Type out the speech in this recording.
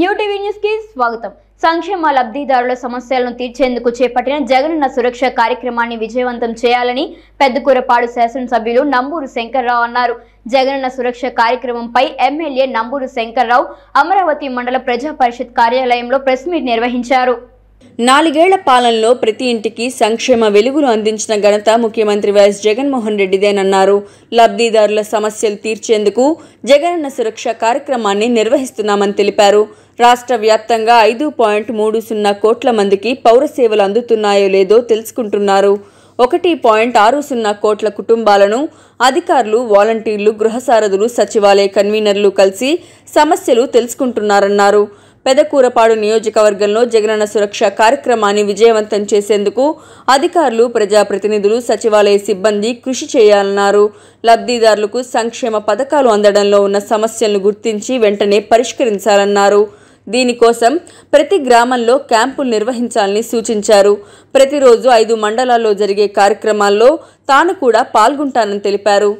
New TV news కి స్వాగతం సంక్షేమ లబ్ధిదారుల సమస్యలను తీర్చేందుకు చేపట్టిన జగనన్న సురక్ష కార్యక్రమాన్ని విజయవంతం చేయాలని పెద్దకూరపాడు శాసనసభ్యులు నంబూరు శంకర్రావు అన్నారు జగనన్న సురక్ష కార్యక్రమంపై ఎమ్మెల్యే నంబూరు శంకర్రావు అమరావతి మండల ప్రజా పరిషత్ కార్యాలయంలో ప్రెస్ మీట్ నిర్వహించారు నాలుగేళ్ల పాలనలో ప్రతి ఇంటికి సంక్షేమ వెలుగులు అందించిన ఘనత ముఖ్యమంత్రి వైఎస్ జగన్మోహన్ రెడ్డిదేనన్నారు లబ్ధిదారుల సమస్యలు తీర్చేందుకు జగనన్న సురక్ష కార్యక్రమాన్ని నిర్వహిస్తున్నామని తెలిపారు రాష్ట్ర వ్యాప్తంగా ఐదు పాయింట్ మూడు సున్నా కోట్ల మందికి పౌర సేవలు అందుతున్నాయో లేదో తెలుసుకుంటున్నారు ఒకటి పాయింట్ ఆరు సున్నా కోట్ల కుటుంబాలను అధికారులు వాలంటీర్లు గృహసారథులు సచివాలయ కన్వీనర్లు కలిసి సమస్యలు తెలుసుకుంటున్నారన్నారు పెదకూరపాడు నియోజకవర్గంలో జగనన్న సురక్ష కార్యక్రమాన్ని విజయవంతం చేసేందుకు అధికారులు ప్రజాప్రతినిధులు సచివాలయ సిబ్బంది కృషి చేయాలన్నారు లబ్ధిదారులకు సంక్షేమ పథకాలు అందడంలో ఉన్న సమస్యలను గుర్తించి వెంటనే పరిష్కరించాలన్నారు దీనికోసం ప్రతి గ్రామంలో క్యాంపులు నిర్వహించాలని సూచించారు ప్రతిరోజు ఐదు మండలాల్లో జరిగే కార్యక్రమాల్లో తాను కూడా పాల్గొంటానని తెలిపారు